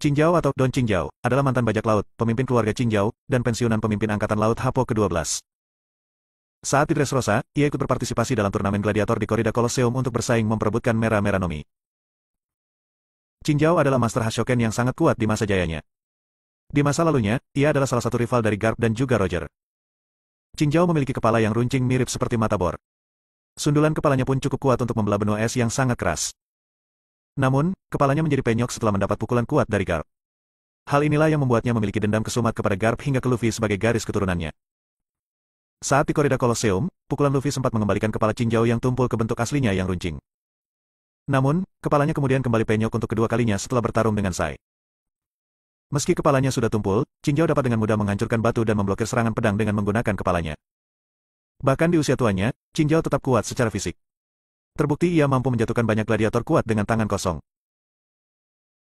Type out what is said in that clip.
Qingjiao atau Don Qingjiao adalah mantan bajak laut, pemimpin keluarga Qingjiao, dan pensiunan pemimpin Angkatan Laut Hapo ke-12. Saat di Dressrosa, ia ikut berpartisipasi dalam turnamen gladiator di Korida Colosseum untuk bersaing memperebutkan merah-merah Nomi. Qingjiao adalah master Hashoken yang sangat kuat di masa jayanya. Di masa lalunya, ia adalah salah satu rival dari Garp dan juga Roger. Qingjiao memiliki kepala yang runcing mirip seperti mata bor. Sundulan kepalanya pun cukup kuat untuk membelah benua es yang sangat keras. Namun, kepalanya menjadi penyok setelah mendapat pukulan kuat dari Garp. Hal inilah yang membuatnya memiliki dendam kesumat kepada Garp hingga ke Luffy sebagai garis keturunannya. Saat di koridor Colosseum, pukulan Luffy sempat mengembalikan kepala Cinjau yang tumpul ke bentuk aslinya yang runcing. Namun, kepalanya kemudian kembali penyok untuk kedua kalinya setelah bertarung dengan Sai. Meski kepalanya sudah tumpul, Cinjau dapat dengan mudah menghancurkan batu dan memblokir serangan pedang dengan menggunakan kepalanya. Bahkan di usia tuanya, Cinjau tetap kuat secara fisik. Terbukti ia mampu menjatuhkan banyak gladiator kuat dengan tangan kosong.